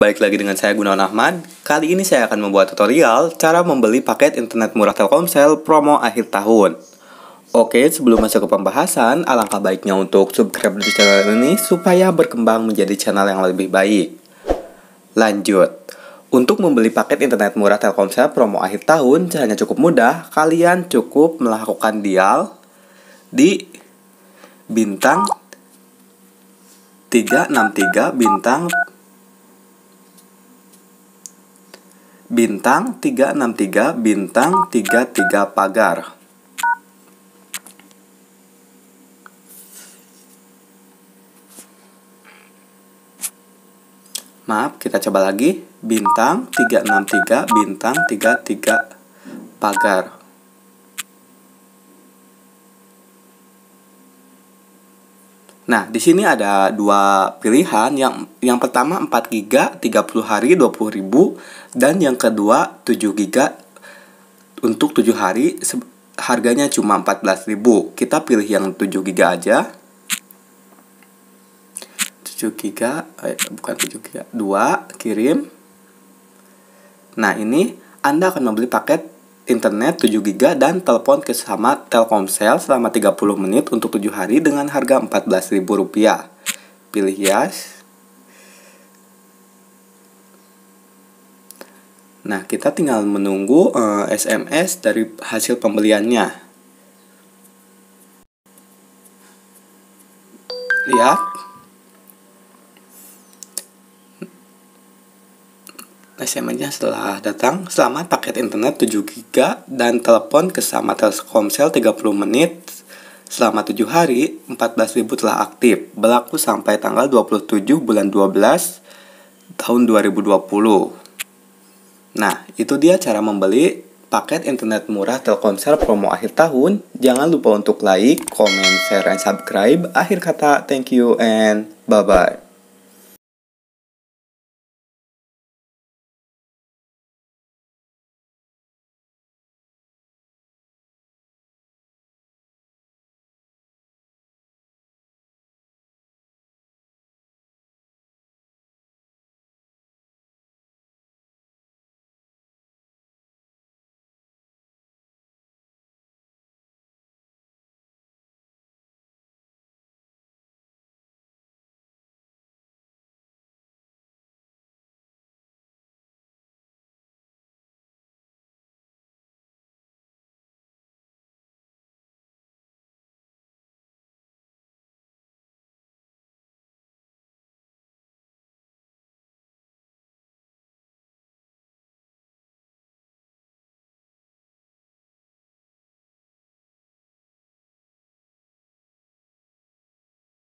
Baik lagi dengan saya Gunawan Ahmad. Kali ini saya akan membuat tutorial cara membeli paket internet murah Telkomsel promo akhir tahun. Oke, sebelum masuk ke pembahasan, alangkah baiknya untuk subscribe di channel ini supaya berkembang menjadi channel yang lebih baik. Lanjut. Untuk membeli paket internet murah Telkomsel promo akhir tahun, caranya cukup mudah. Kalian cukup melakukan dial di bintang 363 bintang bintang 363 bintang 33 pagar. Maaf, kita coba lagi. Bintang 363 bintang 33 pagar. Nah, di sini ada dua pilihan. Yang yang pertama 4 GB 30 hari 20.000 dan yang kedua 7 GB untuk 7 hari harganya cuma 14.000. Kita pilih yang 7 GB aja. 7 GB eh, bukan 7 GB, 2 kirim. Nah, ini Anda akan membeli paket internet 7 Giga dan telepon ke sama Telkomsel selama 30 menit untuk 7 hari dengan harga Rp14.000. Pilih yes. Nah, kita tinggal menunggu uh, eh, SMS dari hasil pembeliannya. Lihat. SMS-nya setelah datang, selamat paket internet 7 GB dan telepon ke sama Telkomsel 30 menit selama 7 hari, 14.000 telah aktif. Berlaku sampai tanggal 27 bulan 12 tahun 2020. Nah, itu dia cara membeli paket internet murah Telkomsel promo akhir tahun. Jangan lupa untuk like, comment, share, and subscribe. Akhir kata, thank you and bye-bye.